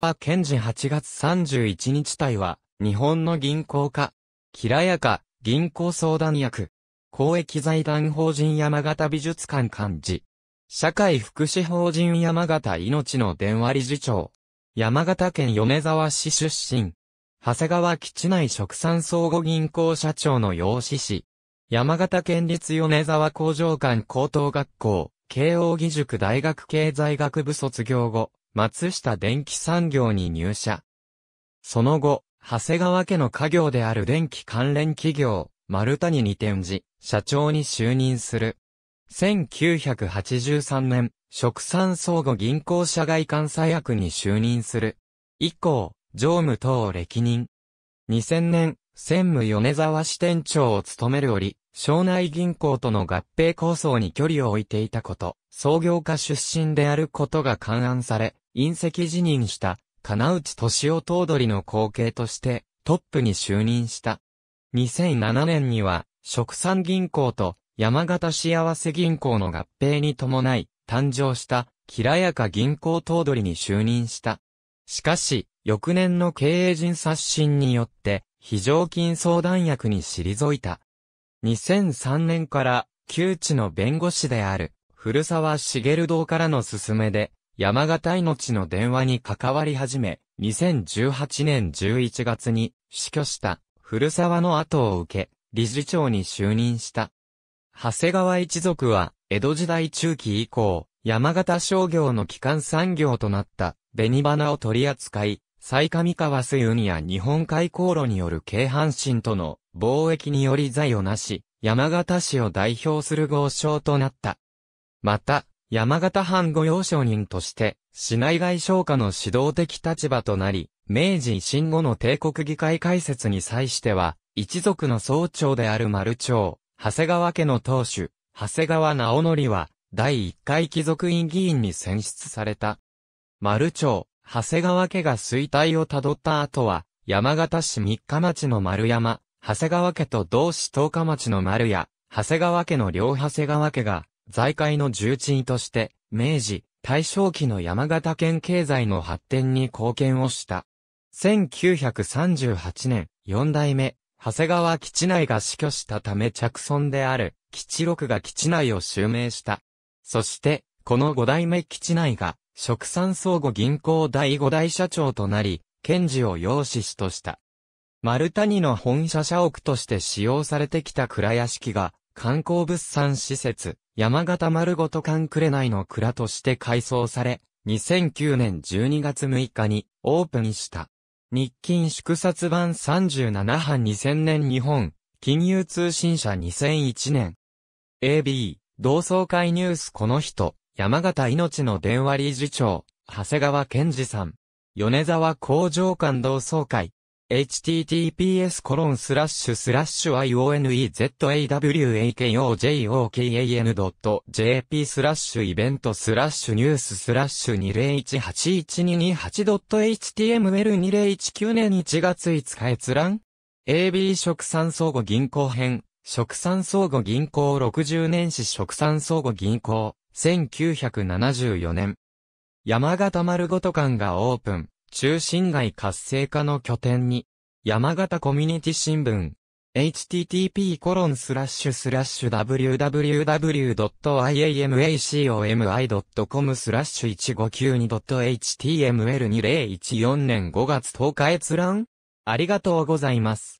波賢治8月31日隊は、日本の銀行家、きらやか、銀行相談役、公益財団法人山形美術館幹事、社会福祉法人山形命の電話理事長、山形県米沢市出身、長谷川基地内食産総合銀行社長の養子市、山形県立米沢工場館高等学校、慶応義塾大学経済学部卒業後、松下電機産業に入社。その後、長谷川家の家業である電気関連企業、丸谷に転じ、社長に就任する。1983年、食産相互銀行社外監査役に就任する。以降、常務等を歴任。2000年、専務米沢支店長を務める折、省内銀行との合併構想に距離を置いていたこと、創業家出身であることが勘案され、隕石辞任した、金内敏夫頭取の後継として、トップに就任した。2007年には、食産銀行と山形幸せ銀行の合併に伴い、誕生した、きらやか銀行頭取に就任した。しかし、翌年の経営陣刷新によって、非常勤相談役に退いた。2003年から旧知の弁護士である古沢茂堂からの勧めで山形命の電話に関わり始め、2018年11月に死去した古沢の後を受け、理事長に就任した。長谷川一族は、江戸時代中期以降、山形商業の基幹産業となった紅花を取り扱い、最上川水運や日本海航路による京阪神との貿易により財をなし、山形市を代表する豪商となった。また、山形藩御用商人として、市内外商家の指導的立場となり、明治維新後の帝国議会開設に際しては、一族の総長である丸長、長谷川家の当主、長谷川直則は、第一回貴族院議員に選出された。丸長、長谷川家が衰退をたどった後は、山形市三日町の丸山、長谷川家と同志十日町の丸屋、長谷川家の両長谷川家が、財界の重鎮として、明治、大正期の山形県経済の発展に貢献をした。1938年、四代目、長谷川基地内が死去したため着村である、基地六が基地内を襲名した。そして、この五代目基地内が、食産相互銀行第五代社長となり、検事を養子しとした。丸谷の本社社屋として使用されてきた蔵屋敷が、観光物産施設、山形丸ごと館暮れいの蔵として改装され、2009年12月6日にオープンした。日勤祝殺版37版2000年日本、金融通信社2001年。AB、同窓会ニュースこの人、山形命の電話理事長、長谷川健二さん。米沢工場館同窓会、https コロンスラッシュスラッシュ i o n e z a w a k o j o k a n j p スラッシュイベントスラッシュニューススラッシュ 20181228.html2019 年1月5日閲覧 AB 食産総合銀行編食産総合銀行60年史食産総合銀行1974年山形丸ごと館がオープン中心街活性化の拠点に、山形コミュニティ新聞、http://www.iamacom スラッシュ 1592.html2014 年5月10日閲覧ありがとうございます。